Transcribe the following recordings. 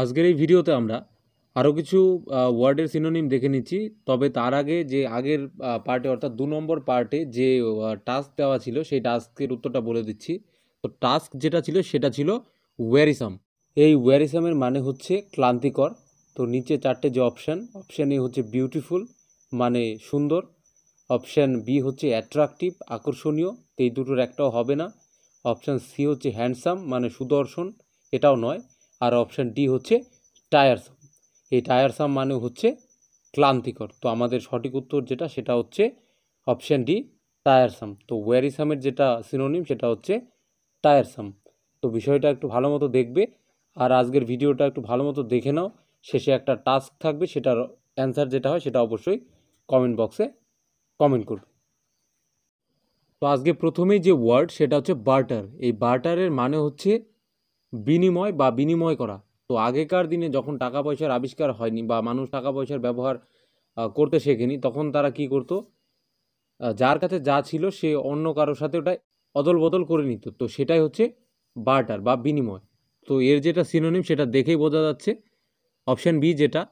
আজকের এই ভিডিওতে আমরা আরও কিছু ওয়ার্ডের সিনোনিম দেখে নিচ্ছি তবে তার আগে যে আগের পার্টে অর্থাৎ দু নম্বর পার্টে যে টাস্ক দেওয়া ছিল সেই টাস্কের উত্তরটা বলে দিচ্ছি তো টাস্ক যেটা ছিল সেটা ছিল ওয়ারিসাম এই ওয়ারিসামের মানে হচ্ছে ক্লান্তিকর তো নিচে চারটে যে অপশান অপশান এ হচ্ছে বিউটিফুল মানে সুন্দর অপশান বি হচ্ছে অ্যাট্রাকটিভ আকর্ষণীয় তো এই দুটোর একটাও হবে না অপশান সি হচ্ছে হ্যান্ডসাম মানে সুদর্শন এটাও নয় আর অপশান ডি হচ্ছে টায়ারসাম এই টায়ারসাম মানে হচ্ছে ক্লান্তিকর তো আমাদের সঠিক উত্তর যেটা সেটা হচ্ছে অপশান ডি টায়ারসাম তো ওয়ারিসামের যেটা সিনোনিম সেটা হচ্ছে টায়ারসাম তো বিষয়টা একটু ভালো মতো দেখবে আর আজকের ভিডিওটা একটু ভালো মতো দেখে নাও শেষে একটা টাস্ক থাকবে সেটার অ্যান্সার যেটা হয় সেটা অবশ্যই কমেন্ট বক্সে কমেন্ট করবে তো আজকে প্রথমেই যে ওয়ার্ড সেটা হচ্ছে বার্টার এই বার্টারের মানে হচ্ছে বিনিময় বা বিনিময় করা তো আগেকার দিনে যখন টাকা পয়সার আবিষ্কার হয়নি বা মানুষ টাকা পয়সার ব্যবহার করতে শেখেনি তখন তারা কি করতো যার কাছে যা ছিল সে অন্য কারোর সাথে ওটা অদল বদল করে নিত তো সেটাই হচ্ছে বার্টার বা বিনিময় তো এর যেটা সিনোনিম সেটা দেখেই বোঝা যাচ্ছে অপশান বি যেটা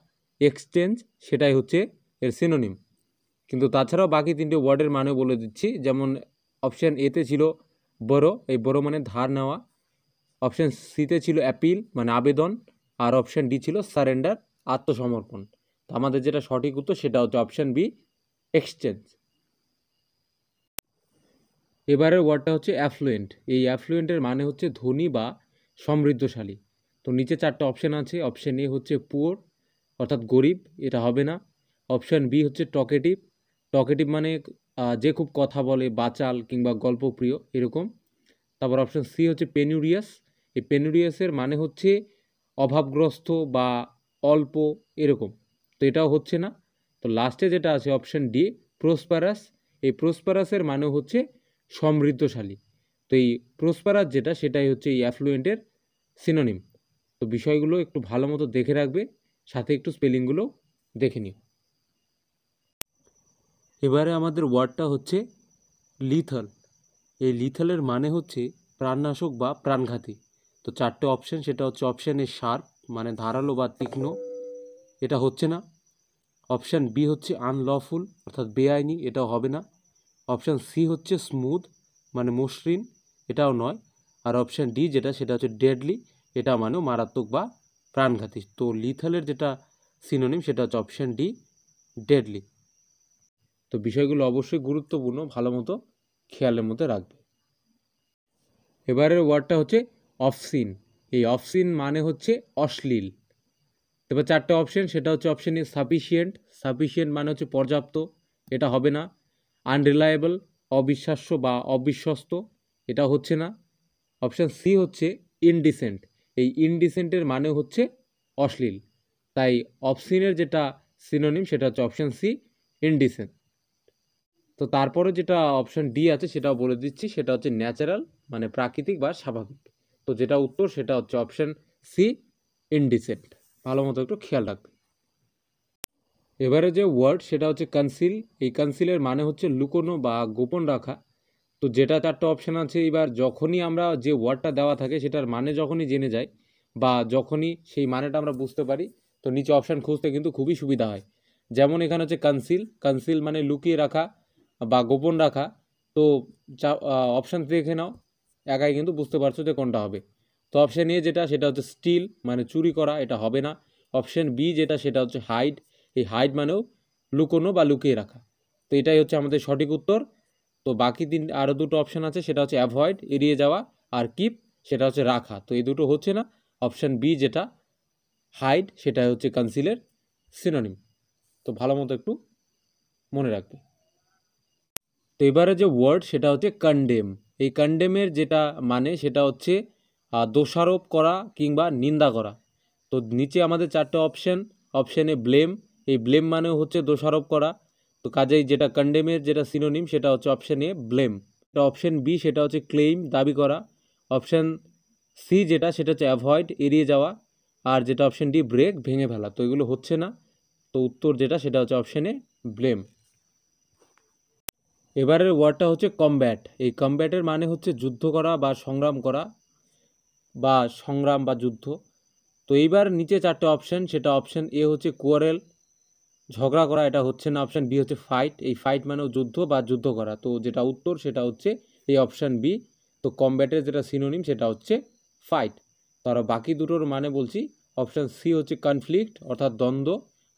এক্সচেঞ্জ সেটাই হচ্ছে এর সিনোনিম কিন্তু তাছাড়াও বাকি তিনটে ওয়ার্ডের মানে বলে দিচ্ছি যেমন অপশান এতে ছিল বড় এই বড় মানে ধার নেওয়া অপশান সিতে ছিল অ্যাপিল মানে আবেদন আর অপশান ডি ছিল সারেন্ডার আত্মসমর্পণ তো আমাদের যেটা সঠিক উত্তর সেটা হচ্ছে অপশান বি এক্সচেঞ্জ এবারের ওয়ার্ডটা হচ্ছে অ্যাফ্লুয়েন্ট এই অ্যাফ্লুয়েন্টের মানে হচ্ছে ধনী বা সমৃদ্ধশালী তো নিচে চারটা অপশান আছে অপশান এ হচ্ছে পুওর অর্থাৎ গরিব এটা হবে না অপশান বি হচ্ছে টকেটিভ টকেটিভ মানে যে খুব কথা বলে বাচাল কিংবা গল্পপ্রিয় এরকম তারপর অপশান সি হচ্ছে পেনুরিয়াস এই পেনুরিয়াসের মানে হচ্ছে অভাবগ্রস্ত বা অল্প এরকম তো এটাও হচ্ছে না তো লাস্টে যেটা আছে অপশান ডি প্রসপারাস এই প্রসপারাসের মানে হচ্ছে সমৃদ্ধশালী তো এই প্রসপারাস যেটা সেটাই হচ্ছে এই অ্যাফ্লুয়েন্টের সিনোনিম তো বিষয়গুলো একটু ভালো মতো দেখে রাখবে সাথে একটু স্পেলিংগুলো দেখে নিও এবারে আমাদের ওয়ার্ডটা হচ্ছে লিথল এই লিথলের মানে হচ্ছে প্রাণনাশক বা প্রাণঘাতী তো চারটে অপশান সেটা হচ্ছে অপশান এ শার্প মানে ধারালো বা তীক্ষ্ণ এটা হচ্ছে না অপশান বি হচ্ছে আনলফুল অর্থাৎ বেআইনি এটাও হবে না অপশান সি হচ্ছে স্মুথ মানে মসৃণ এটাও নয় আর অপশান ডি যেটা সেটা হচ্ছে ডেডলি এটা মানেও মারাত্মক বা প্রাণঘাতী তো লিথালের যেটা সিনোনিম সেটা হচ্ছে অপশান ডি ডেডলি তো বিষয়গুলো অবশ্যই গুরুত্বপূর্ণ ভালো মতো খেয়ালের মধ্যে রাখবে এবারের ওয়ার্ডটা হচ্ছে অফসিন এই অফসিন মানে হচ্ছে অশ্লীল তারপর চারটে অপশন সেটা হচ্ছে অপশন এ সাফিসিয়েন্ট সাফিসিয়েন্ট মানে হচ্ছে পর্যাপ্ত এটা হবে না আনরিলায়েবল অবিশ্বাস্য বা অবিশ্বস্ত এটা হচ্ছে না অপশান সি হচ্ছে ইনডিসেন্ট এই ইনডিসেন্টের মানে হচ্ছে অশ্লীল তাই অপসিনের যেটা সিনোনিম সেটা হচ্ছে অপশান সি ইনডিসেন্ট তো তারপরে যেটা অপশান ডি আছে সেটাও বলে দিচ্ছি সেটা হচ্ছে ন্যাচারাল মানে প্রাকৃতিক বা স্বাভাবিক তো যেটা উত্তর সেটা হচ্ছে অপশান সি ইনডিসেন্ট ভালো মতো একটু খেয়াল রাখবে এবারে যে ওয়ার্ড সেটা হচ্ছে কনসিল এই কনসিলের মানে হচ্ছে লুকোনো বা গোপন রাখা তো যেটা চারটা অপশান আছে এবার যখনই আমরা যে ওয়ার্ডটা দেওয়া থাকে সেটার মানে যখনই জেনে যাই বা যখনই সেই মানেটা আমরা বুঝতে পারি তো নিচে অপশান খুঁজতে কিন্তু খুবই সুবিধা হয় যেমন এখানে হচ্ছে কনসিল কনসিল মানে লুকিয়ে রাখা বা গোপন রাখা তো অপশান দেখে নাও একাই কিন্তু বুঝতে পারছো যে কোনটা হবে তো অপশান এ যেটা সেটা হচ্ছে স্টিল মানে চুরি করা এটা হবে না অপশান বি যেটা সেটা হচ্ছে হাইড এই হাইড মানেও লুকোনো বা লুকিয়ে রাখা তো এটাই হচ্ছে আমাদের সঠিক উত্তর তো বাকি তিন আরও দুটো অপশান আছে সেটা হচ্ছে অ্যাভয়েড এড়িয়ে যাওয়া আর কিপ সেটা হচ্ছে রাখা তো এই দুটো হচ্ছে না অপশান বি যেটা হাইড সেটা হচ্ছে কনসিলের সিনোনিম তো ভালো মতো একটু মনে রাখবে তো এবারে যে ওয়ার্ড সেটা হচ্ছে কন্ডেম এই কন্ডেমের যেটা মানে সেটা হচ্ছে দোষারোপ করা কিংবা নিন্দা করা তো নিচে আমাদের চারটে অপশান অপশানে ব্লেম এই ব্লেম মানে হচ্ছে দোষারোপ করা তো কাজেই যেটা কন্ডেমের যেটা সিনোনিম সেটা হচ্ছে অপশান এ ব্লেম এটা অপশান বি সেটা হচ্ছে ক্লেইম দাবি করা অপশান সি যেটা সেটা হচ্ছে অ্যাভয়েড এড়িয়ে যাওয়া আর যেটা অপশান ডি ব্রেক ভেঙে ফেলা তো এগুলো হচ্ছে না তো উত্তর যেটা সেটা হচ্ছে অপশানে ব্লেম এবারের ওয়ার্ডটা হচ্ছে কমব্যাট এই কমব্যাটের মানে হচ্ছে যুদ্ধ করা বা সংগ্রাম করা বা সংগ্রাম বা যুদ্ধ তো এইবার নিচে চারটে অপশান সেটা অপশান এ হচ্ছে কোয়ারেল ঝগড়া করা এটা হচ্ছে না অপশান বি হচ্ছে ফাইট এই ফাইট মানেও যুদ্ধ বা যুদ্ধ করা তো যেটা উত্তর সেটা হচ্ছে এই অপশান বি তো কমব্যাটের যেটা সিনোনিম সেটা হচ্ছে ফাইট তার বাকি দুটোর মানে বলছি অপশান সি হচ্ছে কনফ্লিক্ট অর্থাৎ দ্বন্দ্ব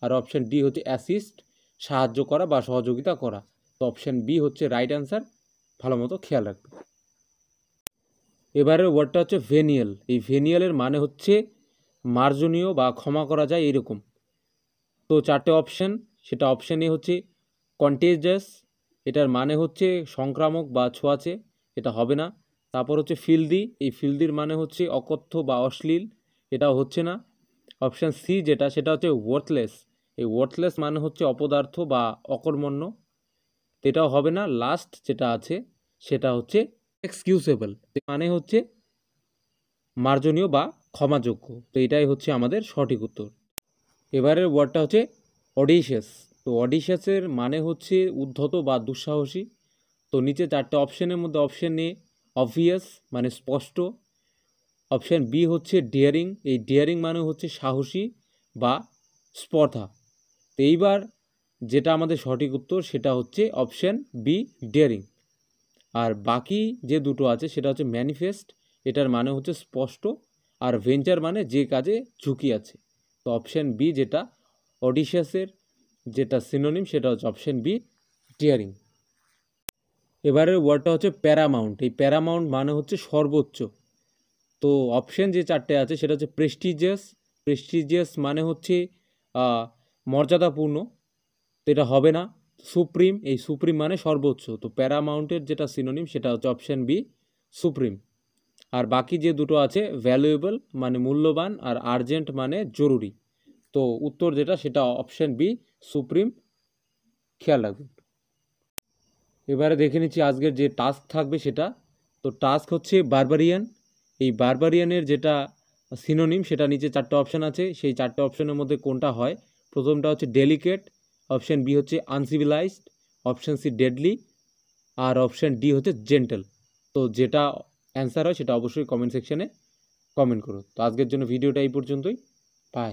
আর অপশান ডি হচ্ছে অ্যাসিস্ট সাহায্য করা বা সহযোগিতা করা তো অপশান বি হচ্ছে রাইট অ্যান্সার ভালো মতো খেয়াল রাখবে এবারের ওয়ার্ডটা হচ্ছে ভেনিয়াল এই ভেনিয়ালের মানে হচ্ছে মার্জনীয় বা ক্ষমা করা যায় এরকম তো চারটে অপশান সেটা অপশান এ হচ্ছে কন্টেজাস এটার মানে হচ্ছে সংক্রামক বা ছোঁয়াচে এটা হবে না তারপর হচ্ছে ফিলদি এই ফিলদির মানে হচ্ছে অকথ্য বা অশ্লীল এটা হচ্ছে না অপশান সি যেটা সেটা হচ্ছে ওয়ার্থলেস এই ওয়ার্থলেস মানে হচ্ছে অপদার্থ বা অকর্মণ্য এটাও হবে না লাস্ট যেটা আছে সেটা হচ্ছে এক্সকিউজেবল মানে হচ্ছে মার্জনীয় বা ক্ষমাযোগ্য তো এটাই হচ্ছে আমাদের সঠিক উত্তর এবারের ওয়ার্ডটা হচ্ছে অডিশিয়াস তো অডিশিয়াসের মানে হচ্ছে উদ্ধত বা দুঃসাহসী তো নিচে চারটে অপশানের মধ্যে অপশান এ অবভিয়াস মানে স্পষ্ট অপশান বি হচ্ছে ডিয়ারিং এই ডিয়ারিং মানে হচ্ছে সাহসী বা স্পর্ধা তো এইবার যেটা আমাদের সঠিক উত্তর সেটা হচ্ছে অপশান বি ডেয়ারিং আর বাকি যে দুটো আছে সেটা হচ্ছে ম্যানিফেস্ট এটার মানে হচ্ছে স্পষ্ট আর ভেঞ্চার মানে যে কাজে ঝুঁকি আছে তো অপশান বি যেটা অডিশাসের যেটা সিনোনিম সেটা হচ্ছে অপশান বি টিয়ারিং এবারের ওয়ার্ডটা হচ্ছে প্যারামাউন্ট এই প্যারামাউন্ট মানে হচ্ছে সর্বোচ্চ তো অপশান যে চারটে আছে সেটা হচ্ছে প্রেস্টিজিয়াস প্রেস্টিজিয়াস মানে হচ্ছে মর্যাদাপূর্ণ তো এটা হবে না সুপ্রিম এই সুপ্রিম মানে সর্বোচ্চ তো প্যারামাউন্টের যেটা সিনোনিম সেটা হচ্ছে অপশান বি সুপ্রিম আর বাকি যে দুটো আছে ভ্যালুয়েবল মানে মূল্যবান আর আর্জেন্ট মানে জরুরি তো উত্তর যেটা সেটা অপশান বি সুপ্রিম খেয়াল রাখবেন এবারে দেখে নিচ্ছি আজকের যে টাস্ক থাকবে সেটা তো টাস্ক হচ্ছে বারবারিয়ান এই বারবারিয়ানের যেটা সিনোনিম সেটা নিচে চারটে অপশান আছে সেই চারটে অপশানের মধ্যে কোনটা হয় প্রথমটা হচ্ছে ডেলিকেট অপশান বি হচ্ছে আনসিভিলাইজড অপশান সি ডেডলি আর অপশান ডি হচ্ছে জেন্টাল তো যেটা অ্যান্সার হয় সেটা অবশ্যই কমেন্ট সেকশানে কমেন্ট করো তো আজকের জন্য ভিডিওটা এই পর্যন্তই বাই